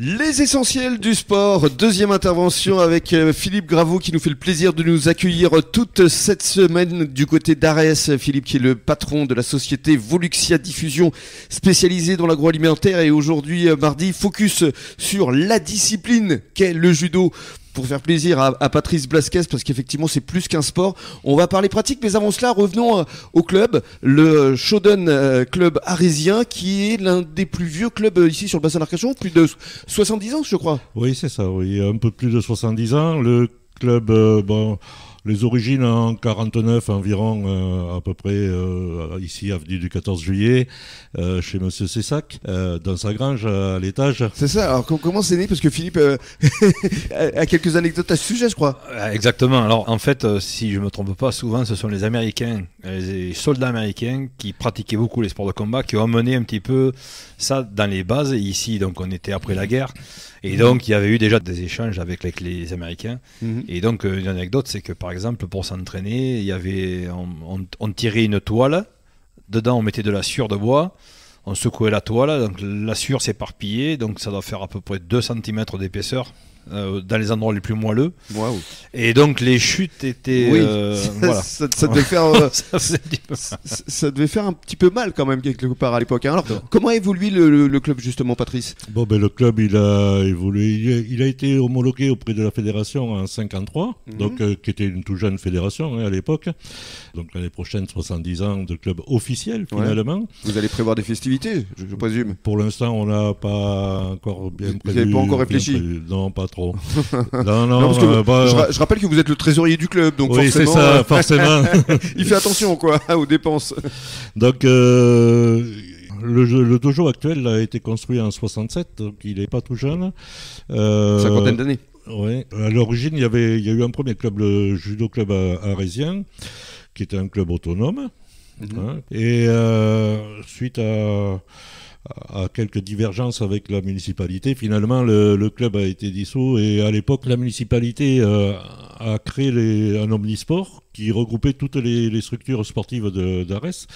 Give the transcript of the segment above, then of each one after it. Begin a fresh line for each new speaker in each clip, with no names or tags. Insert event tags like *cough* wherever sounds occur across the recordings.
Les essentiels du sport, deuxième intervention avec euh, Philippe Graveau qui nous fait le plaisir de nous accueillir toute cette semaine du côté d'Arès. Philippe qui est le patron de la société Voluxia Diffusion spécialisée dans l'agroalimentaire et aujourd'hui euh, mardi focus sur la discipline qu'est le judo pour faire plaisir à, Patrice Blasquez, parce qu'effectivement, c'est plus qu'un sport. On va parler pratique, mais avant cela, revenons euh, au club, le Shoden euh, Club arésien, qui est l'un des plus vieux clubs euh, ici sur le bassin d'Arcachon, plus de 70 ans, je crois. Oui, c'est ça, oui, un peu plus de 70 ans. Le club,
bon les origines en 49 environ, euh, à peu près euh, ici, avenue du 14 juillet, euh, chez Monsieur Sessac dans sa grange à l'étage. C'est
ça. Alors comment c'est né Parce que Philippe *laughs* a quelques anecdotes à ce sujet, je crois.
Exactement. Alors en fait, si je me trompe pas, souvent ce sont les Américains, les soldats américains qui pratiquaient beaucoup les sports de combat, qui ont amené un petit peu ça dans les bases. ici, donc, on était après la guerre. Et mmh. donc, il y avait eu déjà des échanges avec les, Américains. Mmh. Et donc, une anecdote, c'est que par par exemple, pour s'entraîner, il y avait, on, tirait une toile, dedans on mettait de la sueur de bois, on secouait la toile, donc la sueur s'éparpillait, donc ça doit faire à peu près 2 cm d'épaisseur euh, dans les endroits les plus moelleux. Et donc les chutes étaient. ça, devait
faire, un petit peu mal quand même quelque part à l'époque. Hein. Alors comment a évolué le, club justement, Patrice Bon ben le
club il a évolué, il a, été homologué auprès de la fédération en 53, mhm. donc euh, qui était une tout jeune fédération hein, à l'époque. Donc l'année prochaine 70 ans de club officiel finalement.
Vous allez prévoir des festivités, je, présume.
Pour l'instant on n'a pas encore bien. Vous n'avez pas encore réfléchi. non je,
rappelle que vous êtes le trésorier du club, donc forcément. c'est ça, euh, forcément. *laughs* il fait attention, quoi, *laughs* aux dépenses.
Donc, euh, le, dojo actuel a été construit en 67, donc il n'est pas tout jeune. Euh, Cinquantaine d'années. Oui. À l'origine, il y avait, il y a eu un premier club, le judo club arésien, qui était un club autonome. Mhm. Hein. et suite à à quelques divergences avec la municipalité. Finalement, le, club a été dissous et à l'époque, la municipalité euh, a créé un omnisport qui regroupait toutes les, structures sportives d'Arès.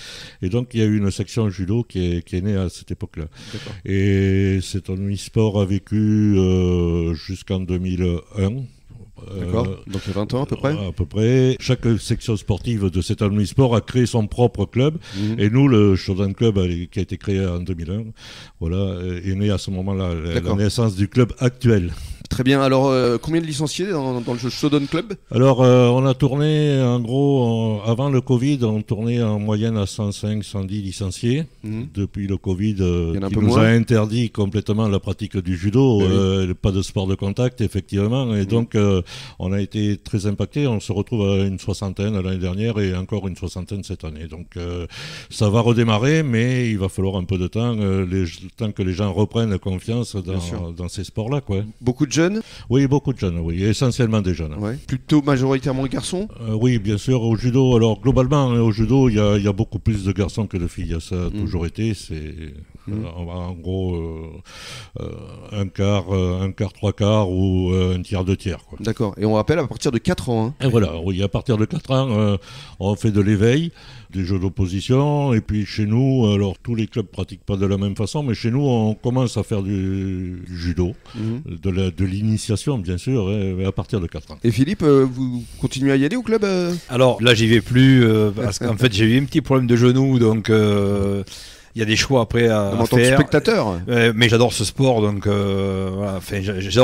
Et donc, il y a eu une section judo qui est, née à cette époque-là. Et cet omnisport a vécu euh, jusqu'en 2001. D'accord. Euh, Donc il 20 ans à peu près À peu près. Chaque section sportive de cet sport a créé son propre club. Mhm. Et nous, le Shodan Club, euh, qui a été créé en 2001, voilà, euh, est né à ce moment-là, la, la naissance du club actuel.
Très bien. Alors, euh, combien de licenciés dans, le Shodown Club
Alors, euh, on a tourné, en gros, avant le Covid, on tournait en moyenne à 105-110 licenciés. Mhm. Depuis le Covid, euh, qui nous a interdit complètement la pratique du judo, euh, pas de sport de contact, effectivement. Et mhm. donc, on a été très impacté. On se retrouve à une soixantaine l'année dernière et encore une soixantaine cette année. Donc, ça va redémarrer, mais il va falloir un peu de temps, les, le temps que les gens reprennent confiance dans, dans ces sports-là. Quoi. Beaucoup de jeunes oui, beaucoup de jeunes, oui, essentiellement des jeunes. Plutôt majoritairement garçons euh, Oui, bien sûr. Au judo, alors globalement, hein, au judo, il y, a beaucoup plus de garçons que de filles. Ça a mm. toujours été. C'est mm. euh, en, gros euh, un quart, un quart, trois quarts ou un tiers, deux tiers.
D'accord. Et on rappelle à partir de 4 ans. Hein. Et voilà,
oui, à partir de 4 ans, on fait de l'éveil des jeux d'opposition. Et puis chez nous, alors tous les clubs pratiquent pas de la même façon, mais chez nous, on commence à faire du, judo, mm. de, de l'initiation, bien sûr, à partir de 4 ans. Et Philippe, euh, vous
continuez à y aller au club euh Alors là, j'y vais plus, euh, parce qu'en *laughs* fait, j'ai eu un petit problème de genou, donc il y a des choix après à, faire. Euh, mais j'adore ce sport, donc euh,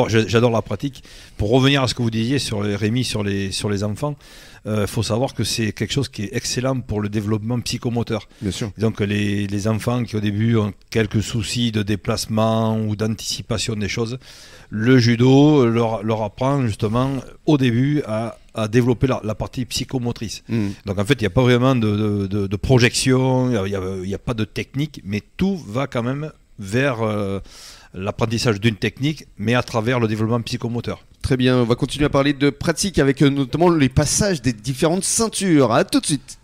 j'adore la pratique. Pour revenir à ce que vous disiez sur les, Rémi, sur les, sur les enfants, il euh, faut savoir que c'est quelque chose qui est excellent pour le développement psychomoteur. Donc les, les enfants qui au début ont quelques soucis de déplacement ou d'anticipation des choses, le judo leur apprend justement au début à à développer la, partie psychomotrice. Hmm. Donc en fait, il n'y a pas vraiment de, projection, il n'y a, pas de technique, mais tout va quand même vers euh, l'apprentissage
d'une technique, mais à travers le développement psychomoteur. Très bien, on va continuer à parler de pratique avec euh, notamment les passages des différentes ceintures. A tout de suite.